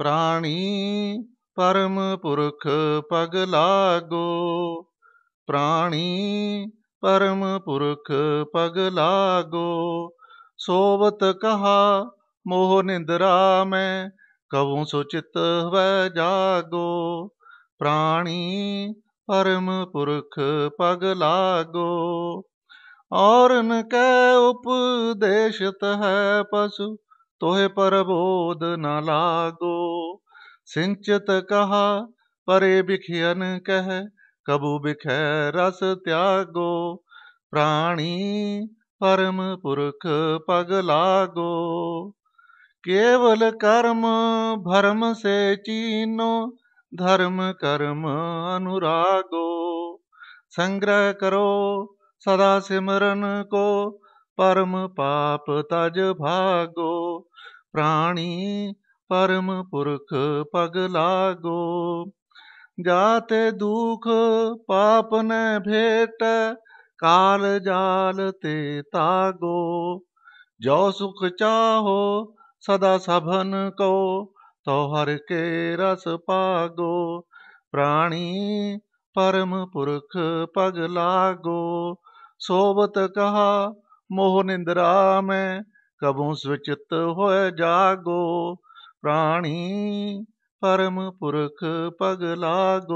प्राणी परम पुरख पग लागो प्राणी परम पुरख पग लागो सोवत कहा मोह निंद्रा में कबू सुचित व जागो प्राणी परम पुरख पग लागो और न कै उपदेशत है पशु तोहे बोध न लागो सिंचित कहा परे बिखियन कह कबू बिख रस त्यागो प्राणी परम पुरख पग लागो केवल कर्म भरम से चीनो धर्म कर्म अनुरागो संग्रह करो सदा सिमरन को परम पाप तज भागो प्राणी परम पुरख पग लागो जाते दुख पाप न भेट काल जाल ते तागो जो सुख चाहो सदा सभन को तो हर के रस पागो प्राणी परम पुरख पग लागो सोबत कहा ਮੋਹ ਨਿੰਦਰਾ ਮੈਂ ਕਬੂ ਸੁਚਿਤ ਹੋਇ ਜਾਗੋ ਪ੍ਰਾਣੀ ਪਰਮ ਪੁਰਖ ਪਗ ਲਾਗੋ